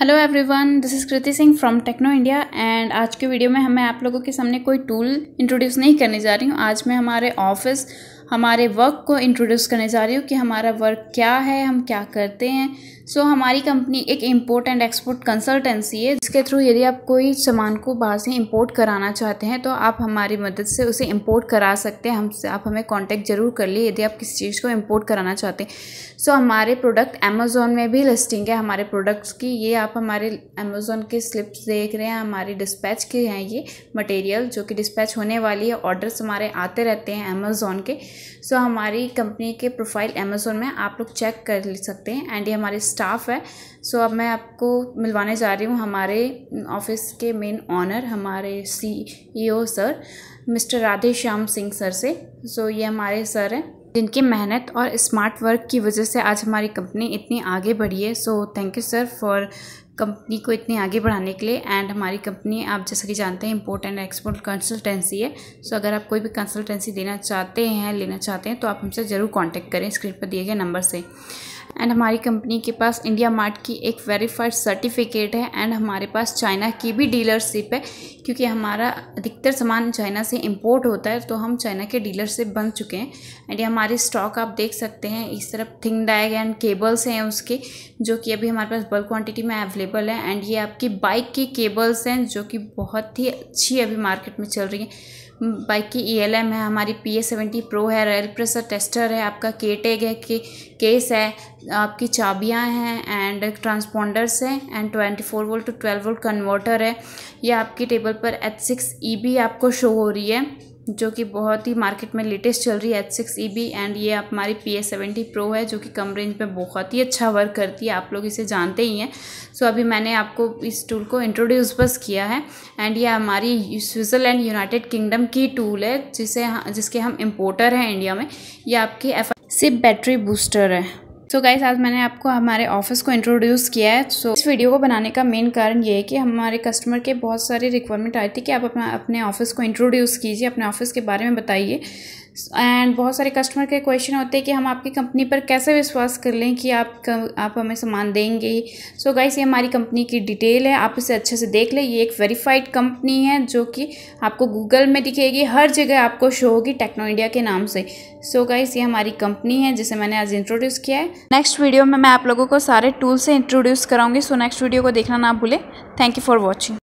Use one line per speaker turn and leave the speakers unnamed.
hello everyone this is Kriti Singh from Techno India and आज के video में हमें आप लोगों के सामने कोई टूल इंट्रोड्यूस नहीं करने जा रही हूँ आज मैं हमारे ऑफिस हमारे वर्क को इंट्रोड्यूस करने जा रही हूँ कि हमारा वर्क क्या है हम क्या करते हैं सो so, हमारी कंपनी एक इम्पोर्ट एंड एक्सपोर्ट कंसल्टेंसी है जिसके थ्रू यदि आप कोई सामान को बाहर से इम्पोर्ट कराना चाहते हैं तो आप हमारी मदद से उसे इम्पोर्ट करा सकते हैं हमसे आप हमें कॉन्टैक्ट ज़रूर कर लिए यदि आप किसी चीज़ को इम्पोर्ट कराना चाहते हैं सो so, हमारे प्रोडक्ट अमेज़ोन में भी लिस्टिंग है हमारे प्रोडक्ट्स की ये आप हमारे अमेज़ोन के स्लिप्स देख रहे हैं हमारी डिस्पैच के हैं ये मटेरियल जो कि डिस्पैच होने वाली है ऑर्डर्स हमारे आते रहते हैं अमेज़ोन के सो so, हमारी कंपनी के प्रोफाइल अमेज़ोन में आप लोग चेक कर सकते हैं एंड ये हमारे स्टाफ है सो so, अब मैं आपको मिलवाने जा रही हूँ हमारे ऑफिस के मेन ऑनर हमारे C E sir mister Radhe Shyam Singh sir से सो so, ये हमारे सर हैं जिनकी मेहनत और स्मार्ट वर्क की वजह से आज हमारी कंपनी इतनी आगे बढ़ी है so thank you sir for company को इतने आगे बढ़ाने के लिए एंड हमारी कंपनी आप जैसा कि जानते हैं इम्पोर्ट एंड एक्सपोर्ट कंसल्टेंसी है सो अगर आप कोई भी कंसल्टेंसी देना चाहते हैं लेना चाहते हैं तो आप हमसे ज़रूर कॉन्टैक्ट करें स्क्रीन पर दिए गए नंबर से एंड हमारी कंपनी के पास इंडिया मार्ट की एक वेरीफाइड सर्टिफिकेट है एंड हमारे पास चाइना की भी डीलरशिप है क्योंकि हमारा अधिकतर सामान चाइना से इम्पोर्ट होता है तो हम चाइना के डीलरशिप बन चुके हैं एंड ये हमारे स्टॉक आप देख सकते हैं इस तरफ थिंग डायग एंड केबल्स हैं उसके जो कि अभी हमारे पास बल्क क्वान्टिटी में अवेलेबल है एंड ये आपकी बाइक की केबल्स हैं जो कि बहुत ही अच्छी अभी मार्केट में चल रही है बाइक की ई एल एम है हमारी पी ए सेवेंटी प्रो है रेल प्रेसर टेस्टर है आपका के टेग है के केस है आपकी चाबियां हैं एंड ट्रांसपोंडर्स हैं and twenty four volt to twelve volt converter है ये आपकी टेबल पर एच सिक्स ई बी आपको शो हो रही है जो कि बहुत ही मार्केट में लेटेस्ट चल रही है H six E B and ये आप हमारी पी एस सेवेंटी प्रो है जो कि कम रेंज में बहुत ही अच्छा वर्क करती है आप लोग इसे जानते ही हैं सो so, अभी मैंने आपको इस टूल को इंट्रोड्यूस बस किया है एंड ये हमारी स्विट्ज़रलैंड यूनाइटेड किंगडम की टूल है जिसे जिसके हम इम्पोर्टर हैं इंडिया में ये आपकी एफ सिप बैटरी बूस्टर है सो so गाइस आज मैंने आपको हमारे ऑफिस को इंट्रोड्यूस किया है सो so, इस वीडियो को बनाने का मेन कारण ये है कि हमारे कस्टमर के बहुत सारे रिक्वायरमेंट आए थे कि आप अपना अपने ऑफिस को इंट्रोड्यूस कीजिए अपने ऑफिस के बारे में बताइए एंड बहुत सारे कस्टमर के क्वेश्चन होते हैं कि हम आपकी कंपनी पर कैसे विश्वास कर लें कि आप आप हमें सामान देंगे सो so गाइस ये हमारी कंपनी की डिटेल है आप इसे अच्छे से देख लें ये एक वेरीफाइड कंपनी है जो कि आपको गूगल में दिखेगी हर जगह आपको शो होगी टेक्नो इंडिया के नाम से सो so गाइस ये हमारी कंपनी है जिसे मैंने आज इंट्रोड्यूस किया है नेक्स्ट वीडियो में मैं आप लोगों को सारे टूल से इंट्रोड्यूस कराऊंगी सो नेक्स्ट वीडियो को देखना ना भूलें थैंक यू फॉर वॉचिंग